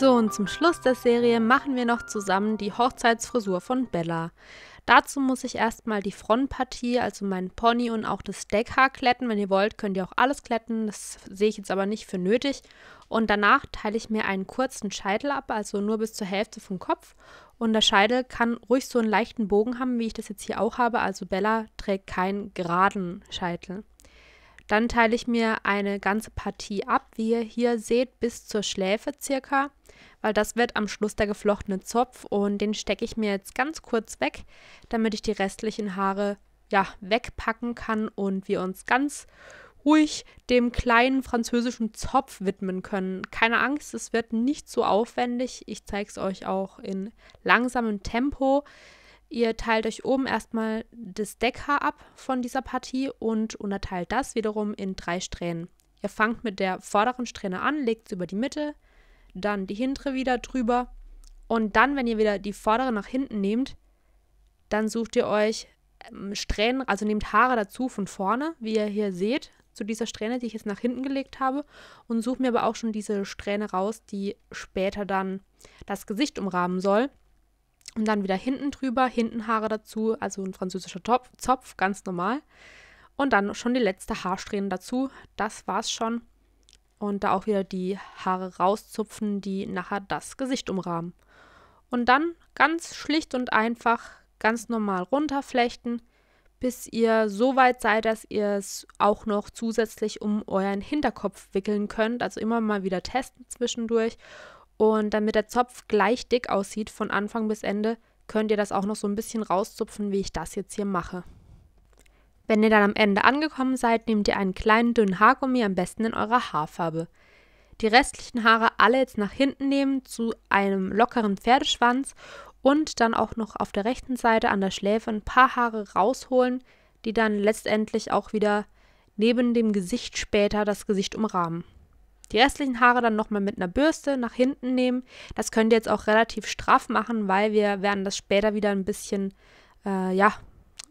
So, und zum Schluss der Serie machen wir noch zusammen die Hochzeitsfrisur von Bella. Dazu muss ich erstmal die Frontpartie, also meinen Pony und auch das Deckhaar kletten. Wenn ihr wollt, könnt ihr auch alles kletten. Das sehe ich jetzt aber nicht für nötig. Und danach teile ich mir einen kurzen Scheitel ab, also nur bis zur Hälfte vom Kopf. Und der Scheitel kann ruhig so einen leichten Bogen haben, wie ich das jetzt hier auch habe. Also Bella trägt keinen geraden Scheitel. Dann teile ich mir eine ganze Partie ab, wie ihr hier seht, bis zur Schläfe circa weil das wird am Schluss der geflochtene Zopf und den stecke ich mir jetzt ganz kurz weg, damit ich die restlichen Haare ja wegpacken kann und wir uns ganz ruhig dem kleinen französischen Zopf widmen können. Keine Angst, es wird nicht so aufwendig. Ich zeige es euch auch in langsamem Tempo. Ihr teilt euch oben erstmal das Deckhaar ab von dieser Partie und unterteilt das wiederum in drei Strähnen. Ihr fangt mit der vorderen Strähne an, legt sie über die Mitte, dann die hintere wieder drüber. Und dann, wenn ihr wieder die vordere nach hinten nehmt, dann sucht ihr euch ähm, Strähnen, also nehmt Haare dazu von vorne, wie ihr hier seht, zu dieser Strähne, die ich jetzt nach hinten gelegt habe. Und sucht mir aber auch schon diese Strähne raus, die später dann das Gesicht umrahmen soll. Und dann wieder hinten drüber, hinten Haare dazu, also ein französischer Topf, Zopf, ganz normal. Und dann schon die letzte Haarsträhne dazu. Das war's schon und da auch wieder die Haare rauszupfen, die nachher das Gesicht umrahmen. Und dann ganz schlicht und einfach ganz normal runterflechten, bis ihr so weit seid, dass ihr es auch noch zusätzlich um euren Hinterkopf wickeln könnt. Also immer mal wieder testen zwischendurch. Und damit der Zopf gleich dick aussieht von Anfang bis Ende, könnt ihr das auch noch so ein bisschen rauszupfen, wie ich das jetzt hier mache. Wenn ihr dann am Ende angekommen seid, nehmt ihr einen kleinen dünnen Haargummi, am besten in eurer Haarfarbe. Die restlichen Haare alle jetzt nach hinten nehmen zu einem lockeren Pferdeschwanz und dann auch noch auf der rechten Seite an der Schläfe ein paar Haare rausholen, die dann letztendlich auch wieder neben dem Gesicht später das Gesicht umrahmen. Die restlichen Haare dann nochmal mit einer Bürste nach hinten nehmen. Das könnt ihr jetzt auch relativ straff machen, weil wir werden das später wieder ein bisschen, äh, ja,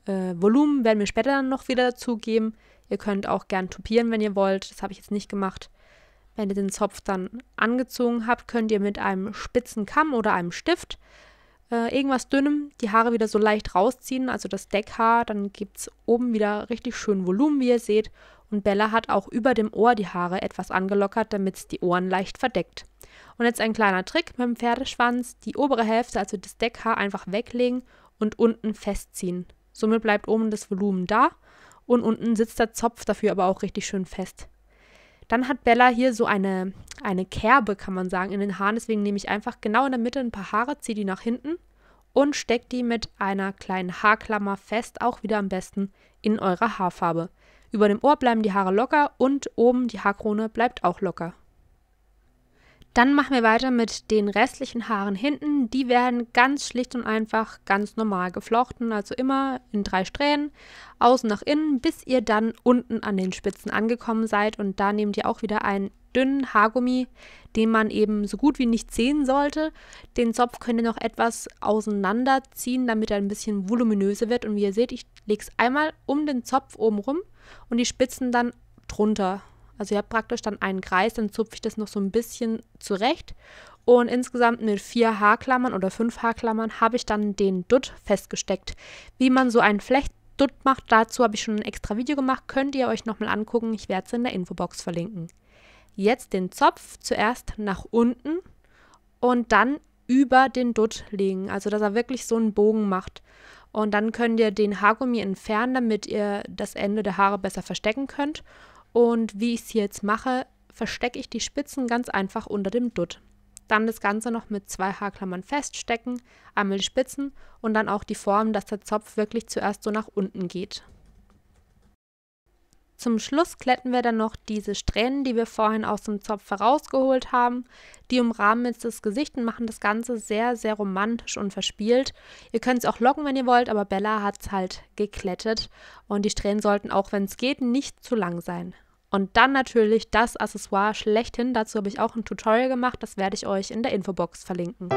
äh, Volumen werden wir später dann noch wieder dazugeben. Ihr könnt auch gern tupieren, wenn ihr wollt. Das habe ich jetzt nicht gemacht. Wenn ihr den Zopf dann angezogen habt, könnt ihr mit einem spitzen Kamm oder einem Stift äh, irgendwas dünnem die Haare wieder so leicht rausziehen, also das Deckhaar. Dann gibt es oben wieder richtig schön Volumen, wie ihr seht. Und Bella hat auch über dem Ohr die Haare etwas angelockert, damit es die Ohren leicht verdeckt. Und jetzt ein kleiner Trick mit dem Pferdeschwanz. Die obere Hälfte, also das Deckhaar, einfach weglegen und unten festziehen. Somit bleibt oben das Volumen da und unten sitzt der Zopf dafür aber auch richtig schön fest. Dann hat Bella hier so eine, eine Kerbe, kann man sagen, in den Haaren. Deswegen nehme ich einfach genau in der Mitte ein paar Haare, ziehe die nach hinten und stecke die mit einer kleinen Haarklammer fest, auch wieder am besten in eurer Haarfarbe. Über dem Ohr bleiben die Haare locker und oben die Haarkrone bleibt auch locker. Dann machen wir weiter mit den restlichen Haaren hinten. Die werden ganz schlicht und einfach ganz normal geflochten, also immer in drei Strähnen, außen nach innen, bis ihr dann unten an den Spitzen angekommen seid. Und da nehmt ihr auch wieder einen dünnen Haargummi, den man eben so gut wie nicht sehen sollte. Den Zopf könnt ihr noch etwas auseinanderziehen, damit er ein bisschen voluminöser wird. Und wie ihr seht, ich lege es einmal um den Zopf oben rum und die Spitzen dann drunter also ihr habt praktisch dann einen Kreis, dann zupfe ich das noch so ein bisschen zurecht und insgesamt mit vier Haarklammern oder fünf Haarklammern habe ich dann den Dutt festgesteckt. Wie man so einen Flechtdutt macht, dazu habe ich schon ein extra Video gemacht, könnt ihr euch nochmal angucken, ich werde es in der Infobox verlinken. Jetzt den Zopf zuerst nach unten und dann über den Dutt legen, also dass er wirklich so einen Bogen macht. Und dann könnt ihr den Haargummi entfernen, damit ihr das Ende der Haare besser verstecken könnt. Und wie ich es jetzt mache, verstecke ich die Spitzen ganz einfach unter dem Dutt. Dann das Ganze noch mit zwei Haarklammern feststecken, einmal die Spitzen und dann auch die Form, dass der Zopf wirklich zuerst so nach unten geht. Zum Schluss kletten wir dann noch diese Strähnen, die wir vorhin aus dem Zopf herausgeholt haben. Die umrahmen jetzt das Gesicht und machen das Ganze sehr, sehr romantisch und verspielt. Ihr könnt es auch locken, wenn ihr wollt, aber Bella hat es halt geklettet. Und die Strähnen sollten auch, wenn es geht, nicht zu lang sein. Und dann natürlich das Accessoire schlechthin. Dazu habe ich auch ein Tutorial gemacht. Das werde ich euch in der Infobox verlinken.